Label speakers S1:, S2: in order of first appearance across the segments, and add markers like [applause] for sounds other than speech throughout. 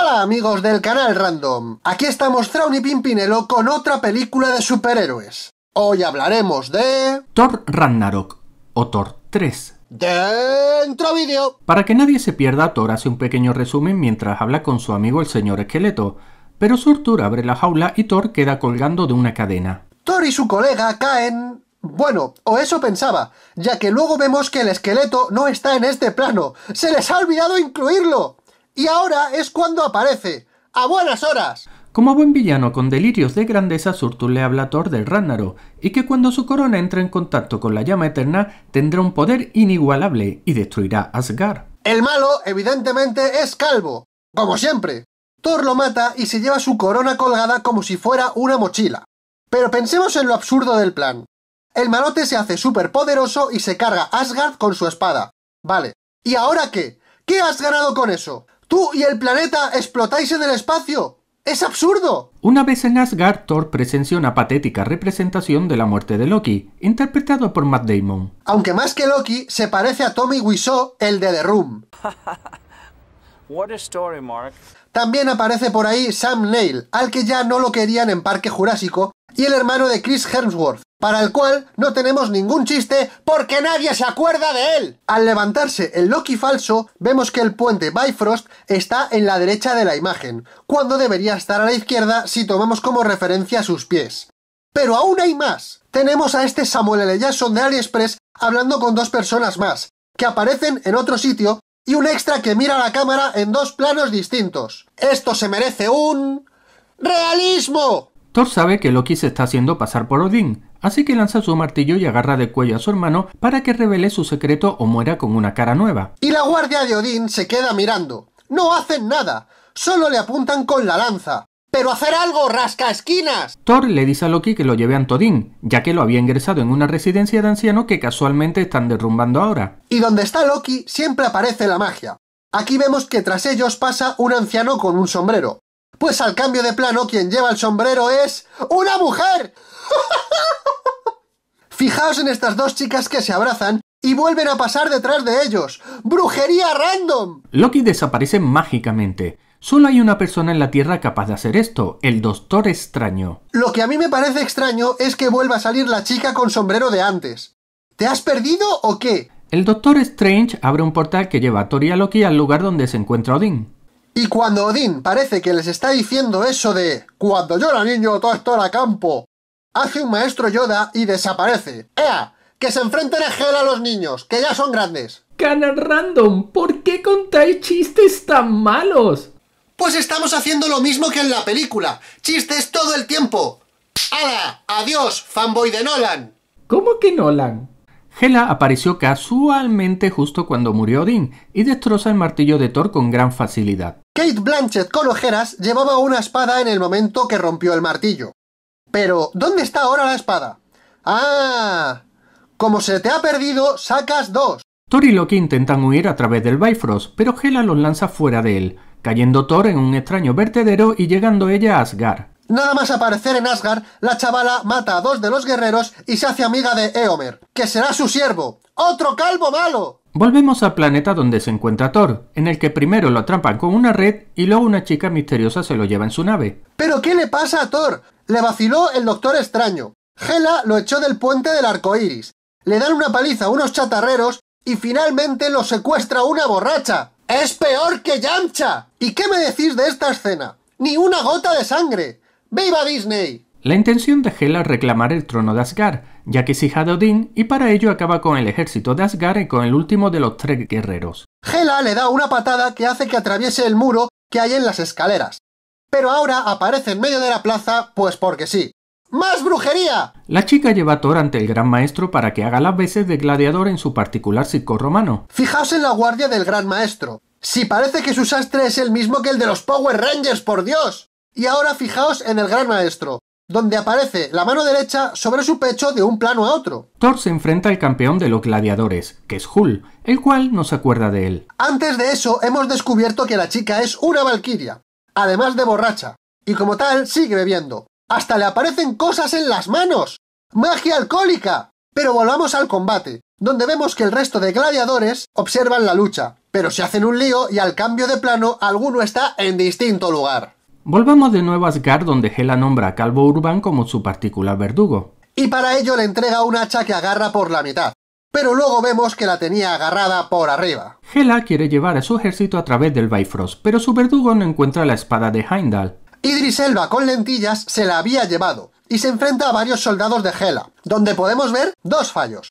S1: Hola amigos del canal Random, aquí estamos Traun y Pimpinelo con otra película de superhéroes. Hoy
S2: hablaremos de... Thor Ragnarok, o Thor 3. ¡Dentro vídeo! Para que nadie se pierda, Thor hace un pequeño resumen mientras habla con su amigo el señor Esqueleto, pero Surtur abre la jaula y Thor queda colgando de una cadena.
S1: Thor y su colega caen bueno, o eso pensaba, ya que luego vemos que el esqueleto no está en este plano. ¡Se les ha olvidado incluirlo! Y ahora es cuando aparece. ¡A buenas horas!
S2: Como buen villano con delirios de grandeza, Surtur le habla a Thor del Ragnarok, y que cuando su corona entra en contacto con la llama eterna, tendrá un poder inigualable y destruirá Asgard.
S1: El malo, evidentemente, es calvo, como siempre. Thor lo mata y se lleva su corona colgada como si fuera una mochila. Pero pensemos en lo absurdo del plan. El malote se hace súper poderoso y se carga Asgard con su espada. Vale. ¿Y ahora qué? ¿Qué has ganado con eso? Tú y el planeta explotáis en el espacio. ¡Es absurdo!
S2: Una vez en Asgard, Thor presenció una patética representación de la muerte de Loki, interpretado por Matt Damon.
S1: Aunque más que Loki, se parece a Tommy Wiseau, el de The Room.
S2: [laughs]
S1: También aparece por ahí Sam Neill, al que ya no lo querían en Parque Jurásico y el hermano de Chris Hemsworth, para el cual no tenemos ningún chiste porque nadie se acuerda de él. Al levantarse el Loki falso, vemos que el puente Bifrost está en la derecha de la imagen, cuando debería estar a la izquierda si tomamos como referencia sus pies. Pero aún hay más. Tenemos a este Samuel L. Jackson de AliExpress hablando con dos personas más, que aparecen en otro sitio, y un extra que mira la cámara en dos planos distintos. Esto se merece un... ¡Realismo!
S2: Thor sabe que Loki se está haciendo pasar por Odín, así que lanza su martillo y agarra de cuello a su hermano para que revele su secreto o muera con una cara nueva.
S1: Y la guardia de Odín se queda mirando. No hacen nada, solo le apuntan con la lanza. ¡Pero hacer algo, rasca esquinas!
S2: Thor le dice a Loki que lo lleve a Odín, ya que lo había ingresado en una residencia de anciano que casualmente están derrumbando ahora.
S1: Y donde está Loki siempre aparece la magia. Aquí vemos que tras ellos pasa un anciano con un sombrero, pues al cambio de plano, quien lleva el sombrero es una mujer. [laughs] Fijaos en estas dos chicas que se abrazan y vuelven a pasar detrás de ellos. ¡Brujería random!
S2: Loki desaparece mágicamente. Solo hay una persona en la Tierra capaz de hacer esto, el Doctor Extraño.
S1: Lo que a mí me parece extraño es que vuelva a salir la chica con sombrero de antes.
S2: ¿Te has perdido o qué? El Doctor Strange abre un portal que lleva a Tori y a Loki al lugar donde se encuentra Odin. Y
S1: cuando Odin parece que les está diciendo eso de cuando yo era niño todo esto era campo, hace un maestro Yoda y desaparece. ¡Ea! ¡Que se enfrenten a Gel a los niños, que ya son grandes! Canal Random, ¿por qué contáis chistes tan malos? Pues estamos haciendo lo mismo que en la película. Chistes todo el tiempo. ¡Hala! ¡Adiós, fanboy de Nolan!
S2: ¿Cómo que Nolan? Hela apareció casualmente justo cuando murió Odin y destroza el martillo de Thor con gran facilidad.
S1: Kate Blanchett con ojeras llevaba una espada en el momento que rompió el martillo. Pero, ¿dónde está ahora la espada? ¡Ah! Como se te ha perdido, sacas dos.
S2: Thor y Loki intentan huir a través del Bifrost, pero Hela los lanza fuera de él, cayendo Thor en un extraño vertedero y llegando ella a Asgard.
S1: Nada más aparecer en Asgard, la chavala mata a dos de los guerreros y se hace amiga de Eomer, que será su siervo. ¡Otro calvo malo!
S2: Volvemos al planeta donde se encuentra Thor, en el que primero lo atrapan con una red y luego una chica misteriosa se lo lleva en su nave.
S1: ¿Pero qué le pasa a Thor? Le vaciló el Doctor Extraño. Hela lo echó del puente del arco iris. Le dan una paliza a unos chatarreros y finalmente lo secuestra una borracha. ¡Es peor que Yamcha! ¿Y qué me decís de esta escena? ¡Ni una gota de sangre! ¡Viva Disney!
S2: La intención de Hela reclamar el trono de Asgard, ya que es hija de Odín y para ello acaba con el ejército de Asgard y con el último de los tres guerreros.
S1: Hela le da una patada que hace que atraviese el muro que hay en las escaleras. Pero ahora aparece en medio de la plaza, pues porque sí. ¡Más brujería!
S2: La chica lleva a Thor ante el gran maestro para que haga las veces de gladiador en su particular circo romano.
S1: Fijaos en la guardia del gran maestro. Si parece que su sastre es el mismo que el de los Power Rangers, por Dios. Y ahora fijaos en el gran maestro, donde aparece la mano derecha sobre su pecho de un plano a otro.
S2: Thor se enfrenta al campeón de los gladiadores, que es Hull, el cual no se acuerda de él.
S1: Antes de eso hemos descubierto que la chica es una valquiria, además de borracha, y como tal sigue bebiendo. Hasta le aparecen cosas en las manos. ¡Magia alcohólica! Pero volvamos al combate, donde vemos que el resto de gladiadores observan la
S2: lucha, pero se hacen un lío y al cambio de plano
S1: alguno está en distinto lugar.
S2: Volvamos de nuevo a Asgard donde Hela nombra a Calvo Urban como su particular verdugo.
S1: Y para ello le entrega un hacha que agarra por la mitad, pero luego vemos que la tenía agarrada por arriba.
S2: Hela quiere llevar a su ejército a través del Bifrost, pero su verdugo no encuentra la espada de Heimdall.
S1: Idriselva con lentillas se la había llevado y se enfrenta a varios soldados de Hela, donde podemos ver dos fallos.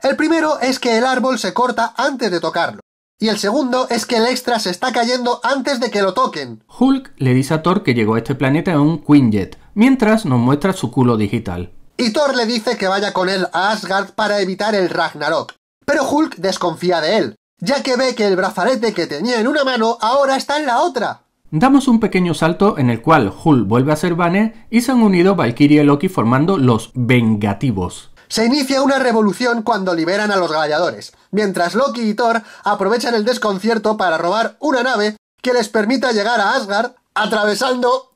S1: El primero es que el árbol se corta antes de tocarlo, y el segundo es que el extra se está cayendo antes de que lo toquen.
S2: Hulk le dice a Thor que llegó a este planeta en un Quinjet, mientras nos muestra su culo digital.
S1: Y Thor le dice que vaya con él a Asgard para evitar el Ragnarok. Pero Hulk desconfía de él, ya que ve que el brazalete que tenía en una mano ahora está en la otra.
S2: Damos un pequeño salto en el cual Hulk vuelve a ser Banner y se han unido Valkyrie y Loki formando los Vengativos.
S1: Se inicia una revolución cuando liberan a los gladiadores, mientras Loki y Thor aprovechan el desconcierto para robar una nave que les permita llegar a Asgard atravesando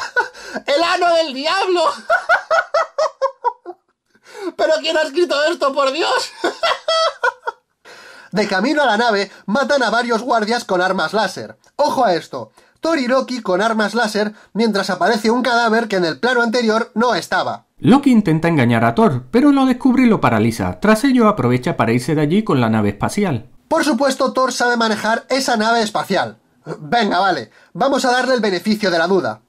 S1: [laughs] el ano del diablo. [laughs] ¿Pero quién ha escrito esto, por Dios? [laughs] De camino a la nave, matan a varios guardias con armas láser. Ojo a esto. Thor y Loki con armas láser mientras aparece un cadáver que en el plano anterior no estaba.
S2: Loki intenta engañar a Thor, pero lo descubre y lo paraliza. Tras ello aprovecha para irse de allí con la nave espacial.
S1: Por supuesto, Thor sabe manejar esa nave espacial. Venga, vale, vamos a darle el beneficio de la duda.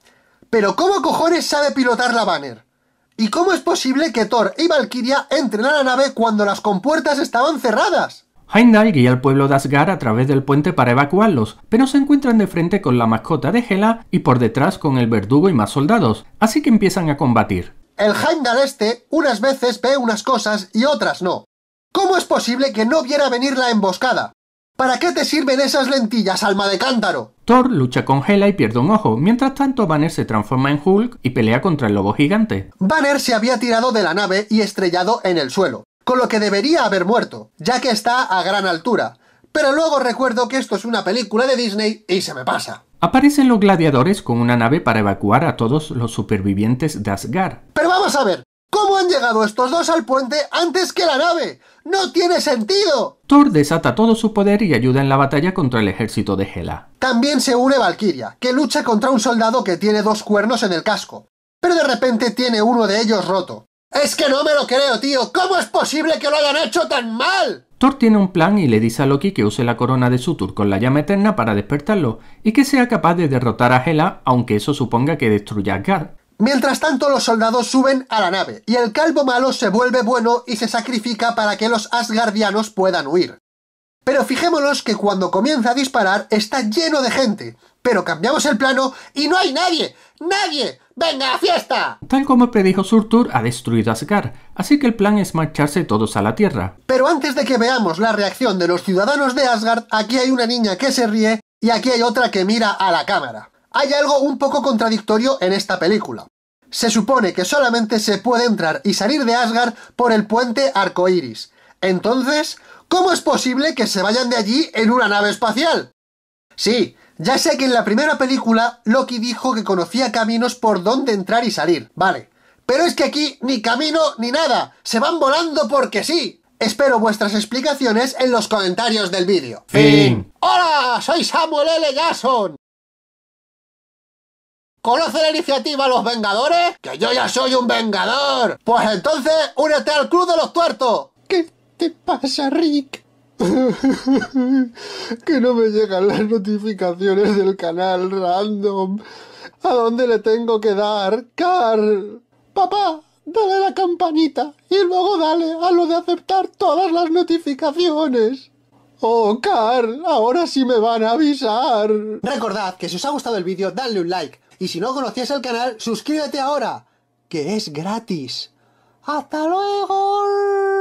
S1: Pero ¿cómo cojones sabe pilotar la Banner? ¿Y cómo es posible que Thor y Valkyria entren a la nave cuando las compuertas estaban cerradas?
S2: Heimdall guía al pueblo de Asgard a través del puente para evacuarlos, pero se encuentran de frente con la mascota de Hela y por detrás con el verdugo y más soldados, así que empiezan a combatir.
S1: El Heimdall este unas veces ve unas cosas y otras no. ¿Cómo es posible que no viera venir la emboscada? ¿Para qué te sirven esas lentillas, alma de cántaro?
S2: Thor lucha con Hela y pierde un ojo. Mientras tanto, Banner se transforma en Hulk y pelea contra el lobo gigante.
S1: Banner se había tirado de la nave y estrellado en el suelo con lo que debería haber muerto, ya que está a gran altura. Pero luego recuerdo que esto es una película de Disney y se me pasa.
S2: Aparecen los gladiadores con una nave para evacuar a todos los supervivientes de Asgard.
S1: Pero vamos a ver, ¿cómo han llegado estos dos al puente antes que la nave? ¡No tiene sentido!
S2: Thor desata todo su poder y ayuda en la batalla contra el ejército de Hela.
S1: También se une Valkyria, que lucha contra un soldado que tiene dos cuernos en el casco, pero de repente tiene uno de ellos roto. Es que no me lo creo, tío. ¿Cómo es posible que lo hayan hecho tan mal?
S2: Thor tiene un plan y le dice a Loki que use la corona de Sutur con la llama eterna para despertarlo y que sea capaz de derrotar a Hela, aunque eso suponga que destruya Asgard.
S1: Mientras tanto, los soldados suben a la nave y el calvo malo se vuelve bueno y se sacrifica para que los asgardianos puedan huir. Pero fijémonos que cuando comienza a disparar está lleno de gente. Pero cambiamos el plano y no hay nadie. ¡Nadie! ¡Venga, a fiesta!
S2: Tal como predijo Surtur, ha destruido Asgard, así que el plan es marcharse todos a la Tierra.
S1: Pero antes de que veamos la reacción de los ciudadanos de Asgard, aquí hay una niña que se ríe y aquí hay otra que mira a la cámara. Hay algo un poco contradictorio en esta película. Se supone que solamente se puede entrar y salir de Asgard por el puente arcoiris. Entonces, ¿Cómo es posible que se vayan de allí en una nave espacial? Sí, ya sé que en la primera película Loki dijo que conocía caminos por donde entrar y salir, vale. Pero es que aquí ni camino ni nada, se van volando porque sí. Espero vuestras explicaciones en los comentarios del vídeo.
S2: Fin.
S1: Hola, soy Samuel L. Jackson. ¿Conoce la iniciativa Los Vengadores? ¡Que yo ya soy un Vengador! Pues entonces, únete al Club de los Tuertos. ¿Qué? te pasa, Rick? [laughs] que no me llegan las notificaciones del canal random. ¿A dónde le tengo que dar? Carl. Papá, dale la campanita y luego dale a lo de aceptar todas las notificaciones. Oh, Carl, ahora sí me van a avisar. Recordad que si os ha gustado el vídeo, dadle un like. Y si no conocías el canal, suscríbete ahora, que es gratis. ¡Hasta luego!